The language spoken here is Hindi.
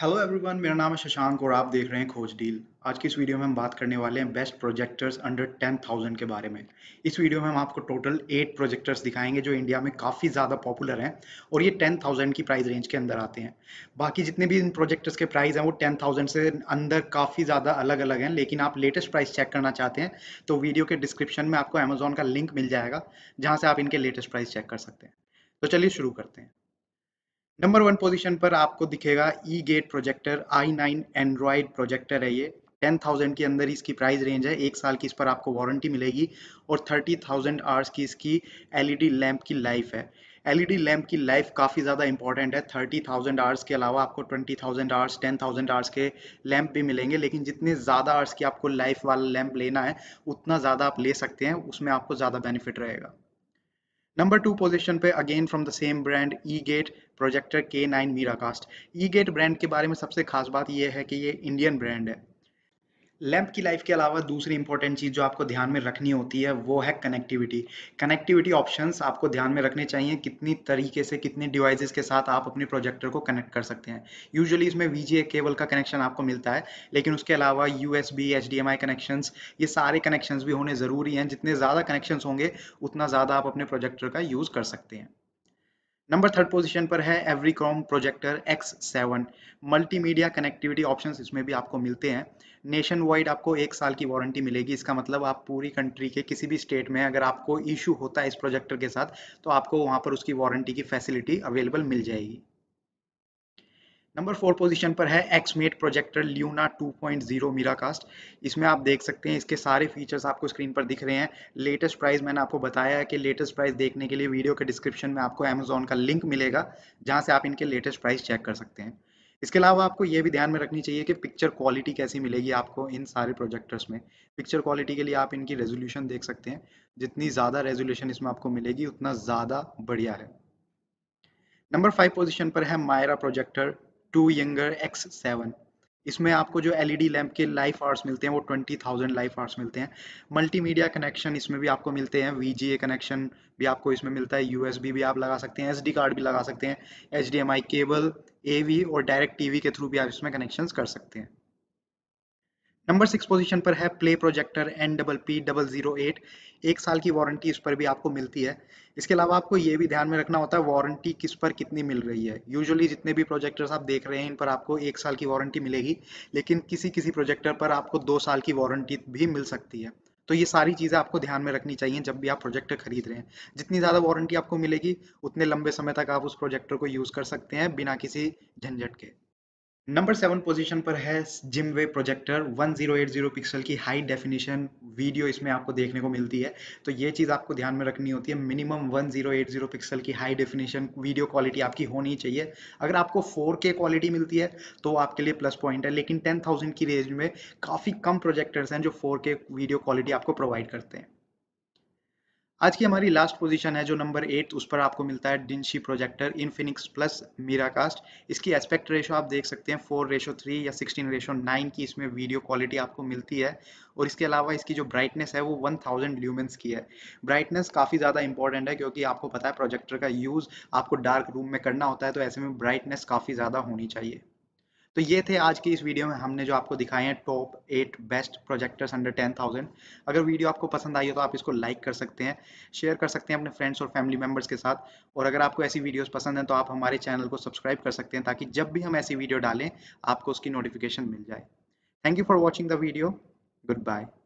हेलो एवरीवन मेरा नाम है शशांक और आप देख रहे हैं खोज डील आज की इस वीडियो में हम बात करने वाले हैं best projectors under ten thousand के बारे में इस वीडियो में हम आपको टोटल एट प्रोजेक्टर्स दिखाएंगे जो इंडिया में काफ़ी ज़्यादा पॉपुलर हैं और ये टेन थाउजेंड की प्राइस रेंज के अंदर आते हैं बाकी जितने भी इन प्रोजेक्टर्स के प्राइस हैं वो टेन थाउजेंड से अंदर काफ़ी ज़्यादा अलग अलग हैं लेकिन आप लेटेस्ट प्राइस चेक करना चाहते हैं तो वीडियो के डिस्क्रिप्शन में आपको अमेजोन का लिंक मिल जाएगा जहाँ से आप इनके लेटेस्ट प्राइस चेक कर सकते हैं तो चलिए शुरू करते हैं नंबर वन पोजीशन पर आपको दिखेगा E gate projector I nine android projector है ये टेन थाउजेंड के अंदर इसकी प्राइस रेंज है एक साल की इस पर आपको वारंटी मिलेगी और थर्टी थाउजेंड आवर्स की इसकी एलईडी लैंप e की लाइफ है एलईडी लैंप e की लाइफ काफ़ी ज़्यादा इंपॉर्टेंट है थर्टी थाउजेंड आवर्स के अलावा आपको twenty thousand hours ten thousand hours के लैंप भी मिलेंगे लेकिन जितने ज़्यादा आवर्स की आपको लाइफ वाला लैंप लेना है उतना ज़्यादा आप ले सकते हैं उसमें आपको ज़्यादा बेनिफिट रहेगा नंबर टू पोजीशन पे again from the same brand E gate projector के nine Miracast E gate brand के बारे में सबसे खास बात यह है कि ये इंडियन ब्रांड है लैम्प की लाइफ के अलावा दूसरी इंपॉर्टेंट चीज़ जो आपको ध्यान में रखनी होती है वो है कनेक्टिविटी कनेक्टिविटी ऑप्शंस आपको ध्यान में रखने चाहिए कितनी तरीके से कितने डिवाइसेस के साथ आप अपने प्रोजेक्टर को कनेक्ट कर सकते हैं यूजुअली इसमें वी केबल का कनेक्शन आपको मिलता है लेकिन उसके अलावा U S B H D M I ये सारे कनेक्शन भी होने ज़रूरी हैं जितने ज़्यादा कनेक्शन होंगे उतना ज़्यादा आप अपने प्रोजेक्टर का यूज़ कर सकते हैं नंबर थर्ड पोजीशन पर है Everycom projector X seven multimedia connectivity option इसमें भी आपको मिलते हैं नेशन वाइड आपको एक साल की वारंटी मिलेगी इसका मतलब आप पूरी कंट्री के किसी भी स्टेट में अगर आपको इशू होता है इस प्रोजेक्टर के साथ तो आपको वहाँ पर उसकी वारंटी की फैसिलिटी अवेलेबल मिल जाएगी नंबर फोर पोजीशन पर है Xmate projector Luna 2.0 Miracast इसमें आप देख सकते हैं इसके सारे फीचर्स आपको स्क्रीन पर दिख रहे हैं लेटेस्ट प्राइस मैंने आपको बताया है कि लेटेस्ट प्राइस देखने के लिए वीडियो के डिस्क्रिप्शन में आपको अमेजोन का लिंक मिलेगा जहां से आप इनके लेटेस्ट प्राइस चेक कर सकते हैं इसके अलावा आपको ये भी ध्यान में रखनी चाहिए कि पिक्चर क्वालिटी कैसी मिलेगी आपको इन सारे प्रोजेक्टर्स में पिक्चर क्वालिटी के लिए आप इनकी रेजोल्यूशन देख सकते हैं जितनी ज़्यादा रेजोल्यूशन इसमें आपको मिलेगी उतना ज़्यादा बढ़िया है नंबर फाइव पोजीशन पर है मायरा प्रोजेक्टर टू यंगर एक्स सेवन इसमें आपको जो एलईडी लैंप के लाइफ आर्ट्स मिलते हैं वो ट्वेंटी थाउजेंड लाइफ आर्ट्स मिलते हैं मल्टीमीडिया कनेक्शन इसमें भी आपको मिलते हैं वीजीए कनेक्शन भी आपको इसमें मिलता है यूएसबी भी आप लगा सकते हैं एसडी कार्ड भी लगा सकते हैं एच केबल एवी और डायरेक्ट टीवी के थ्रू भी आप इसमें कनेक्शंस कर सकते हैं नंबर सिक्स पोजीशन पर है play projector N double P double zero eight एक साल की वारंटी इस पर भी आपको मिलती है इसके अलावा आपको ये भी ध्यान में रखना होता है वारंटी किस पर कितनी मिल रही है यूजुअली जितने भी प्रोजेक्टर्स आप देख रहे हैं इन पर आपको एक साल की वारंटी मिलेगी लेकिन किसी किसी प्रोजेक्टर पर आपको दो साल की वारंटी भी मिल सकती है तो ये सारी चीज़ें आपको ध्यान में रखनी चाहिए जब भी आप प्रोजेक्टर खरीद रहे हैं जितनी ज़्यादा वारंटी आपको मिलेगी उतने लंबे समय तक आप उस प्रोजेक्टर को यूज़ कर सकते हैं बिना किसी झंझट के नंबर सेवन पोजीशन पर है जिम वे प्रोजेक्टर 1080 पिक्सल की हाई डेफिनेशन वीडियो इसमें आपको देखने को मिलती है तो ये चीज़ आपको ध्यान में रखनी होती है मिनिमम 1080 पिक्सल की हाई डेफिनेशन वीडियो क्वालिटी आपकी होनी चाहिए अगर आपको 4K क्वालिटी मिलती है तो आपके लिए प्लस पॉइंट है लेकिन 10,000 की रेंज में काफ़ी कम प्रोजेक्टर्स हैं जो फोर वीडियो क्वालिटी आपको प्रोवाइड करते हैं आज की हमारी लास्ट पोजीशन है जो नंबर एट उस पर आपको मिलता है डिंशी projector Infinix plus Miracast इसकी एस्पेक्ट रेशो आप देख सकते हैं फोर रेशो थ्री या सिक्सटीन रेशो नाइन की इसमें वीडियो क्वालिटी आपको मिलती है और इसके अलावा इसकी जो ब्राइटनेस है वो वन थाउजेंड ल्यूमेंस की है ब्राइटनेस काफ़ी ज़्यादा इंपॉर्टेंट है क्योंकि आपको पता है प्रोजेक्टर का यूज़ आपको डार्क रूम में करना होता है तो ऐसे में ब्राइटनेस काफ़ी ज़्यादा होनी चाहिए तो ये थे आज की इस वीडियो में हमने जो आपको दिखाए हैं top eight best projectors under ten thousand अगर वीडियो आपको पसंद आई हो तो आप इसको लाइक कर सकते हैं शेयर कर सकते हैं अपने फ्रेंड्स और फैमिली मेम्बर्स के साथ और अगर आपको ऐसी वीडियोज़ पसंद हैं तो आप हमारे चैनल को सब्सक्राइब कर सकते हैं ताकि जब भी हम ऐसी वीडियो डालें आपको उसकी नोटिफिकेशन मिल जाए thank you for watching the video good bye